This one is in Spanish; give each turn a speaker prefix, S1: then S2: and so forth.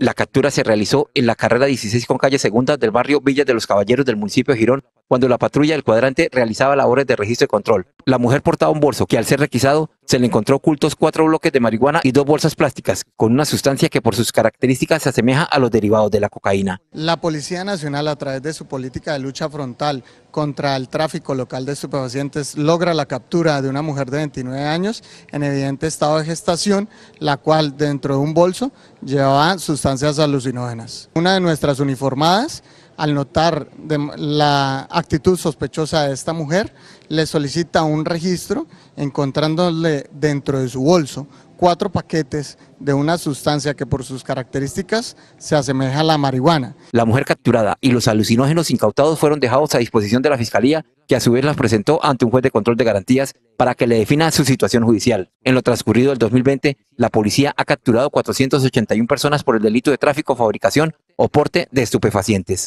S1: La captura se realizó en la carrera 16 con calle segunda del barrio Villa de los Caballeros del municipio de Girón, cuando la patrulla del cuadrante realizaba labores de registro y control. La mujer portaba un bolso que al ser requisado se le encontró ocultos cuatro bloques de marihuana y dos bolsas plásticas con una sustancia que por sus características se asemeja a los derivados de la cocaína.
S2: La Policía Nacional a través de su política de lucha frontal contra el tráfico local de estupefacientes logra la captura de una mujer de 29 años en evidente estado de gestación, la cual dentro de un bolso llevaba sustancias alucinógenas. Una de nuestras uniformadas al notar la actitud sospechosa de esta mujer, le solicita un registro encontrándole dentro de su bolso cuatro paquetes de una sustancia que por sus características se asemeja a la marihuana.
S1: La mujer capturada y los alucinógenos incautados fueron dejados a disposición de la Fiscalía, que a su vez las presentó ante un juez de control de garantías para que le defina su situación judicial. En lo transcurrido del 2020, la policía ha capturado 481 personas por el delito de tráfico, fabricación o porte de estupefacientes.